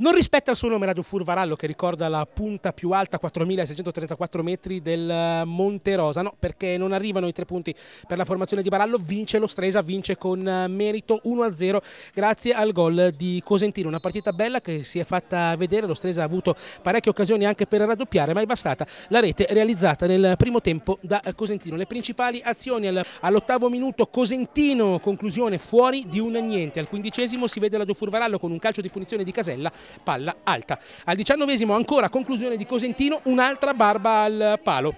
Non rispetta il suo nome Radio Furvarallo che ricorda la punta più alta, 4634 metri del eh, Monte Rosa, no, perché non arrivano i tre punti per la formazione di Barallo, vince lo Stresa, vince con eh, merito 1-0 grazie al gol di Cosentino. Una partita bella che si è fatta vedere, lo Stresa ha avuto parecchie occasioni anche per raddoppiare, ma è bastata la rete realizzata nel primo tempo da eh, Cosentino. Le principali azioni all'ottavo minuto, Cosentino conclusione fuori di un niente, al quindicesimo si vede Radio Furvarallo con un calcio di punizione di Casella palla alta. Al diciannovesimo ancora conclusione di Cosentino, un'altra barba al palo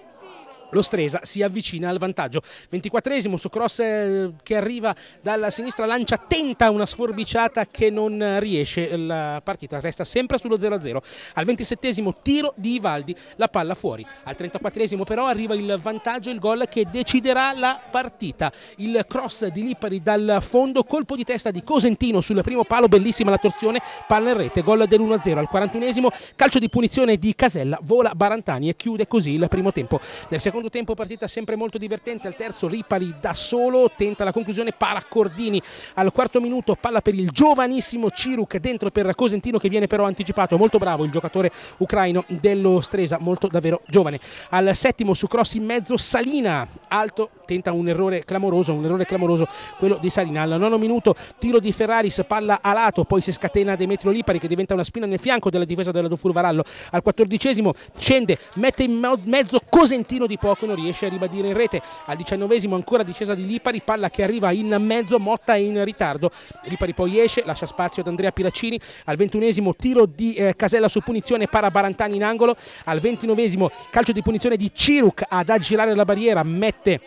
lo Stresa si avvicina al vantaggio. 24esimo su cross eh, che arriva dalla sinistra, lancia, tenta una sforbiciata che non riesce, la partita resta sempre sullo 0-0. Al 27esimo tiro di Ivaldi, la palla fuori. Al 34esimo però arriva il vantaggio, il gol che deciderà la partita. Il cross di Lipari dal fondo, colpo di testa di Cosentino sul primo palo, bellissima la torsione, palla in rete, gol dell'1-0. Al 41esimo calcio di punizione di Casella, vola Barantani e chiude così il primo tempo. Nel secondo secondo tempo partita sempre molto divertente, al terzo Ripari da solo, tenta la conclusione Paracordini, al quarto minuto palla per il giovanissimo Ciruc dentro per Cosentino che viene però anticipato, molto bravo il giocatore ucraino dello Stresa, molto davvero giovane. Al settimo su cross in mezzo Salina, alto, tenta un errore clamoroso, un errore clamoroso quello di Salina. Al nono minuto tiro di Ferraris, palla a lato, poi si scatena Demetrio Lipari che diventa una spina nel fianco della difesa della Dofur Varallo. Al quattordicesimo scende, mette in mezzo Cosentino di Porto gioco non riesce a ribadire in rete. Al diciannovesimo ancora discesa di Lipari, palla che arriva in mezzo, Motta in ritardo. Lipari poi esce, lascia spazio ad Andrea Piracini. Al ventunesimo tiro di eh, Casella su punizione, para Barantani in angolo. Al ventinovesimo calcio di punizione di Ciruc ad aggirare la barriera, mette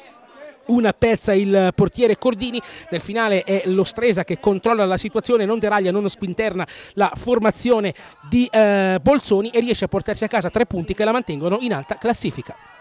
una pezza il portiere Cordini nel finale è lo Stresa che controlla la situazione, non deraglia, non squinterna la formazione di eh, Bolzoni e riesce a portarsi a casa tre punti che la mantengono in alta classifica